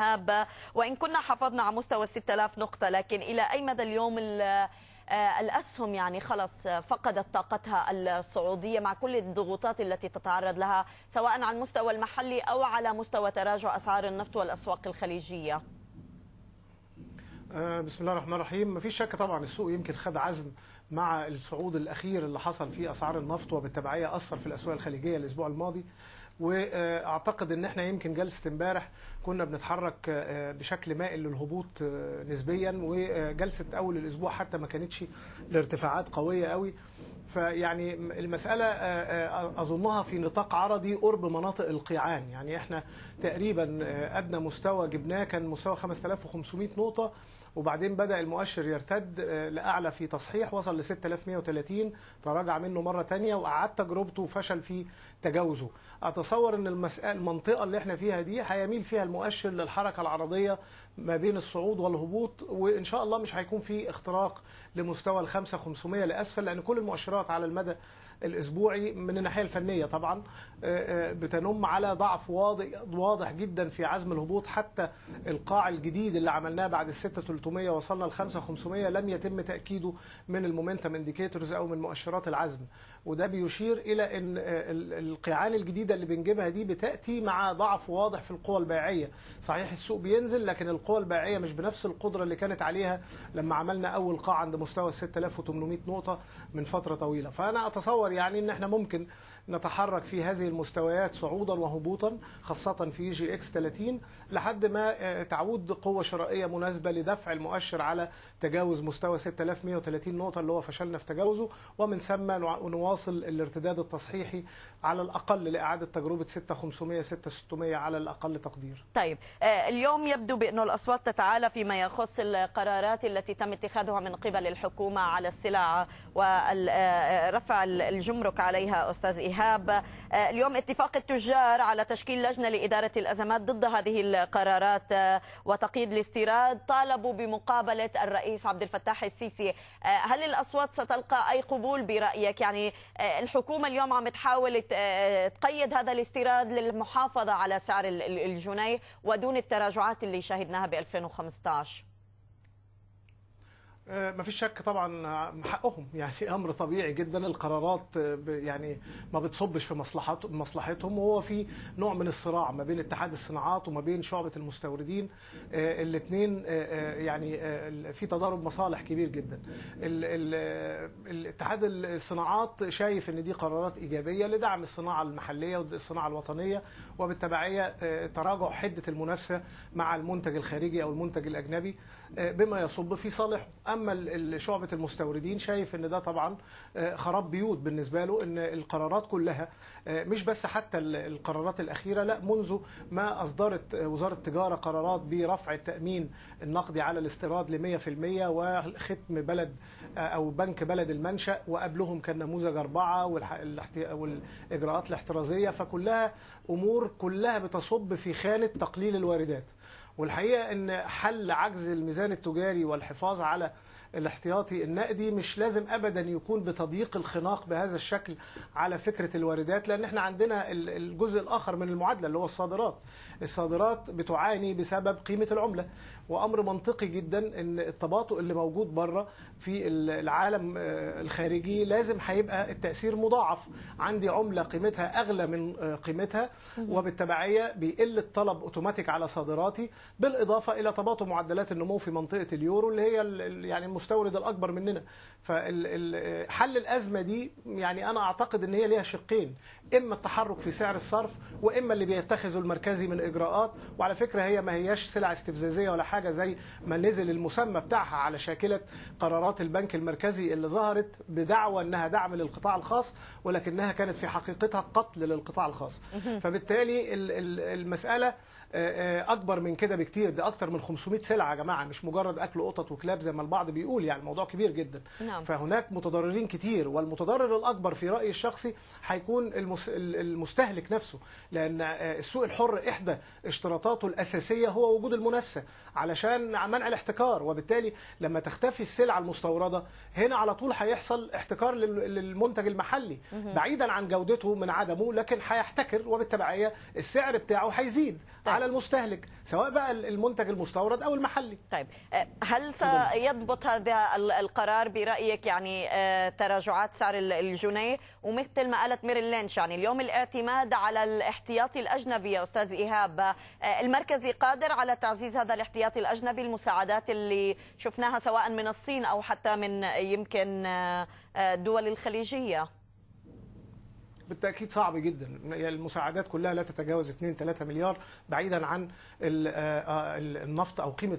هاب وإن كنا حافظنا على مستوى 6000 نقطة لكن إلى أي مدى اليوم آه، الأسهم يعني خلص فقدت طاقتها الصعودية مع كل الضغوطات التي تتعرض لها سواء على المستوى المحلي أو على مستوى تراجع أسعار النفط والأسواق الخليجية آه، بسم الله الرحمن الرحيم ما فيش شك طبعا السوق يمكن خد عزم مع الصعود الأخير اللي حصل في أسعار النفط وبالتبعية أثر في الأسواق الخليجية الأسبوع الماضي واعتقد ان احنا يمكن جلسه امبارح كنا بنتحرك آه، بشكل مائل للهبوط آه، نسبيا وجلسه اول الاسبوع حتى ما كانتش الارتفاعات قويه قوي فيعني المساله آه، اظنها في نطاق عرضي قرب مناطق القيعان يعني احنا تقريبا ادنى مستوى جبناه كان مستوى 5500 نقطه وبعدين بدا المؤشر يرتد آه، لاعلى في تصحيح وصل ل 6130 تراجع منه مره ثانيه واعاد تجربته وفشل في تجاوزه اتصور ان المنطقه اللي احنا فيها دي هيميل فيها المؤشر للحركه العرضيه ما بين الصعود والهبوط وان شاء الله مش هيكون في اختراق لمستوى ال 5500 لاسفل لان كل المؤشرات على المدى الاسبوعي من الناحيه الفنيه طبعا آه، آه، بتنم على ضعف واضح جدا في عزم الهبوط حتى القاع الجديد اللي عملناه بعد ال 6300 وصلنا ل 5500 لم يتم تاكيده من المومنتم انديكيتورز او من مؤشرات العزم وده بيشير الى ان آه، القيعان الجديده اللي بنجيبها دي بتاتي مع ضعف واضح في القوى البيعيه صحيح السوق بينزل لكن القوى القوى البائعية مش بنفس القدرة اللي كانت عليها لما عملنا أول قاع عند مستوى 6800 نقطة من فترة طويلة فأنا أتصور يعني أن احنا ممكن نتحرك في هذه المستويات صعودا وهبوطا خاصة في جي اكس 30 لحد ما آه، تعود قوة شرائية مناسبة لدفع المؤشر على تجاوز مستوى 6130 نقطة اللي هو فشلنا في تجاوزه ومن ثم نواصل الارتداد التصحيحي على الأقل لإعادة تجربة 6500 6600 على الأقل تقدير طيب آه، اليوم يبدو بأنه الأصوات تتعالى فيما يخص القرارات التي تم اتخاذها من قبل الحكومة على السلع ورفع الجمرك عليها أستاذ إيهاب اليوم اتفاق التجار على تشكيل لجنة لإدارة الأزمات ضد هذه القرارات وتقييد الاستيراد طالبوا بمقابلة الرئيس عبد الفتاح السيسي هل الأصوات ستلقى أي قبول برأيك يعني الحكومة اليوم عم تحاول تقيد هذا الاستيراد للمحافظة على سعر الجنيه ودون التراجعات اللي شهدناها عملناها ب 2015 آه، ما فيش شك طبعا حقهم يعني امر طبيعي جدا القرارات آه، يعني ما بتصبش في مصلحت مصلحتهم وهو في نوع من الصراع ما بين اتحاد الصناعات وما بين شعبه المستوردين آه، الاثنين يعني في تضارب مصالح كبير جدا الاتحاد الصناعات شايف ان دي قرارات ايجابيه لدعم الصناعه المحليه والصناعه الوطنيه وبالتبعيه تراجع حده المنافسه مع المنتج الخارجي او المنتج الاجنبي بما يصب في صالحه اما شعبه المستوردين شايف ان ده طبعا آه، خراب بيوت بالنسبه له ان القرارات كلها آه، مش بس حتى القرارات الاخيره لا منذ ما اصدرت آه، وزاره التجاره قرارات برفع التامين النقدي على الاستيراد ل 100% وختم بلد او بنك بلد المنشا وقبلهم كان نموذج اربعه والاجراءات الاحترازيه فكلها امور كلها بتصب في خانه تقليل الواردات والحقيقة أن حل عجز الميزان التجاري والحفاظ على الاحتياطي النقدي مش لازم ابدا يكون بتضييق الخناق بهذا الشكل على فكره الواردات لان احنا عندنا الجزء الاخر من المعادله اللي هو الصادرات الصادرات بتعاني بسبب قيمه العمله وامر منطقي جدا ان التباطؤ اللي موجود بره في العالم آه، الخارجي لازم هيبقى التاثير مضاعف عندي عمله قيمتها اغلى من آه، قيمتها وبالتبعيه بيقل الطلب اوتوماتيك على صادراتي بالاضافه الى تباطؤ معدلات النمو في منطقه اليورو اللي هي يعني المستورد الاكبر مننا فحل الازمه دي يعني انا اعتقد ان هي ليها شقين اما التحرك في سعر الصرف واما اللي بيتخذه المركزي من اجراءات وعلى فكره هي ما هياش سلعه استفزازيه ولا حاجه زي ما نزل المسمى بتاعها على شاكله قرارات البنك المركزي اللي ظهرت بدعوى انها دعم للقطاع الخاص ولكنها كانت في حقيقتها قتل للقطاع الخاص فبالتالي المساله آه، آه، اكبر من كده بكتير ده اكتر من 500 سلعه يا جماعه مش مجرد اكل قطط وكلاب زي ما البعض بيقول يعني الموضوع كبير جدا نعم. فهناك متضررين كتير والمتضرر الاكبر في رايي الشخصي هيكون المستهلك نفسه لان آه، السوق الحر احدى اشتراطاته الاساسيه هو وجود المنافسه علشان منع الاحتكار وبالتالي لما تختفي السلعه المستورده هنا على طول هيحصل احتكار للمنتج المحلي بعيدا عن جودته من عدمه لكن هيحتكر وبالتبعيه السعر بتاعه هيزيد طيب. على المستهلك سواء بقى المنتج المستورد او المحلي طيب آه، هل سيضبط هذا القرار برايك يعني آه، تراجعات سعر الجنيه ومثل ما قالت ميريل لينش يعني اليوم الاعتماد على الاحتياطي الاجنبي يا استاذ ايهاب آه، المركزي قادر على تعزيز هذا الاحتياطي الاجنبي المساعدات اللي شفناها سواء من الصين او حتى من يمكن دول الخليجيه بالتاكيد صعب جدا يعني المساعدات كلها لا تتجاوز 2 3 مليار بعيدا عن آه، النفط او قيمه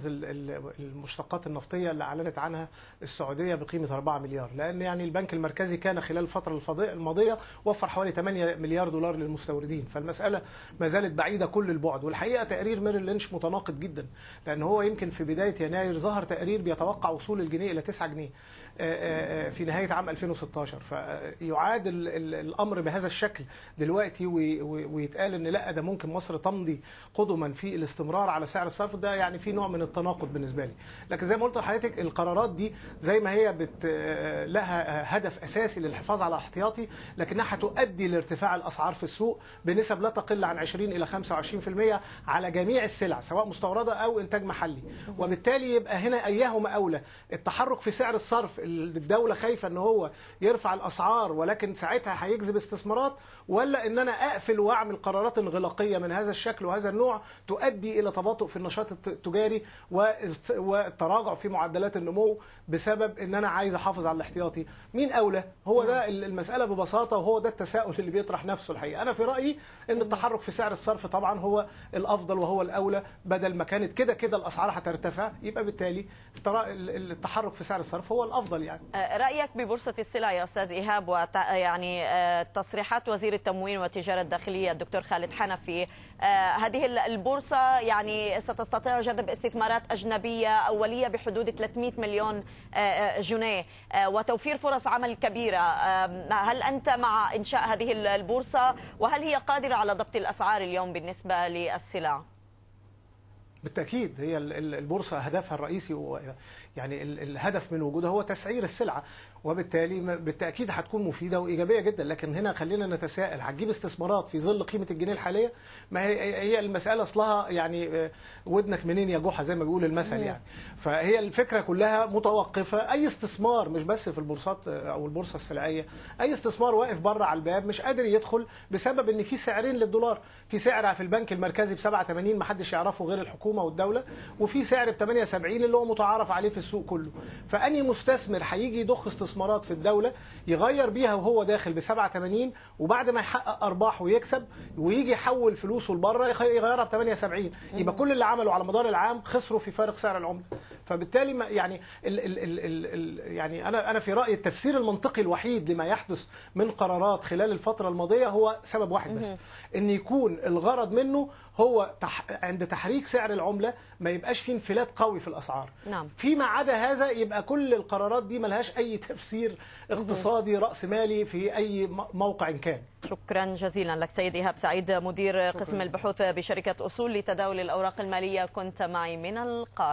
المشتقات النفطيه اللي اعلنت عنها السعوديه بقيمه 4 مليار لان يعني البنك المركزي كان خلال الفتره الماضيه وفر حوالي 8 مليار دولار للمستوردين فالمساله ما زالت بعيده كل البعد والحقيقه تقرير ميريل لينش متناقض جدا لان هو يمكن في بدايه يناير ظهر تقرير بيتوقع وصول الجنيه الى 9 جنيه آه، آه، آه، في نهاية عام 2016 فيعاد الأمر بهذا الشكل دلوقتي ويتقال أن لا ده ممكن مصر تمضي قدما في الاستمرار على سعر الصرف ده يعني في نوع من التناقض بالنسبة لي لكن زي ما قلت لحضرتك القرارات دي زي ما هي بت لها هدف أساسي للحفاظ على احتياطي لكنها هتؤدي لارتفاع الأسعار في السوق بنسب لا تقل عن 20 إلى 25% على جميع السلع سواء مستوردة أو إنتاج محلي وبالتالي يبقى هنا أيهما أولى التحرك في سعر الصرف الدوله خايفه ان هو يرفع الاسعار ولكن ساعتها هيجذب استثمارات ولا ان انا اقفل واعمل قرارات انغلاقيه من هذا الشكل وهذا النوع تؤدي الى تباطؤ في النشاط التجاري وتراجع في معدلات النمو بسبب ان انا عايز احافظ على الاحتياطي مين اولى هو ده نعم. المساله ببساطه وهو ده التساؤل اللي بيطرح نفسه الحقيقه انا في رايي ان نعم. التحرك في سعر الصرف طبعا هو الافضل وهو الاولى بدل ما كانت كده كده الاسعار هترتفع يبقى بالتالي التحرك في سعر الصرف هو الافضل افضل يعني أه، رايك ببورصه السلع يا استاذ ايهاب وت... يعني أه، تصريحات وزير التموين والتجاره الداخليه الدكتور خالد حنفي أه، هذه البورصه يعني ستستطيع جذب استثمارات اجنبيه اوليه بحدود 300 مليون جنيه وتوفير فرص عمل كبيره هل انت مع انشاء هذه البورصه وهل هي قادره على ضبط الاسعار اليوم بالنسبه للسلع بالتاكيد هي البورصه هدفها الرئيسي يعني الهدف من وجودها هو تسعير السلعه وبالتالي بالتاكيد هتكون مفيده وايجابيه جدا لكن هنا خلينا نتساءل هتجيب استثمارات في ظل قيمه الجنيه الحاليه ما هي المساله اصلها يعني آه، ودنك منين يا جحا زي ما بيقول المثل يعني فهي الفكره كلها متوقفه اي استثمار مش بس في البورصات آه، او البورصه السلعيه اي استثمار واقف بره على الباب مش قادر يدخل بسبب ان في سعرين للدولار في سعر في البنك المركزي ب 87 ما حدش يعرفه غير الحكومه الحكومه والدوله وفي سعر ب 78 اللي هو متعارف عليه في السوق كله فاني مستثمر هيجي يضخ استثمارات في الدوله يغير بيها وهو داخل ب 87 وبعد ما يحقق ارباح ويكسب ويجي يحول فلوسه لبره يغيرها ب 78 يبقى كل اللي عمله على مدار العام خسروا في فارق سعر العمله فبالتالي ما يعني الـ الـ الـ الـ يعني انا انا في رايي التفسير المنطقي الوحيد لما يحدث من قرارات خلال الفتره الماضيه هو سبب واحد بس ان يكون الغرض منه هو تح... عند تحريك سعر العمله ما يبقاش في انفلات قوي في الاسعار نعم. فيما عدا هذا يبقى كل القرارات دي ملهاش اي تفسير اقتصادي راس مالي في اي موقع كان شكرا جزيلا لك سيد ايهاب سعيد مدير شكرا. قسم البحوث بشركه اصول لتداول الاوراق الماليه كنت معي من القاهره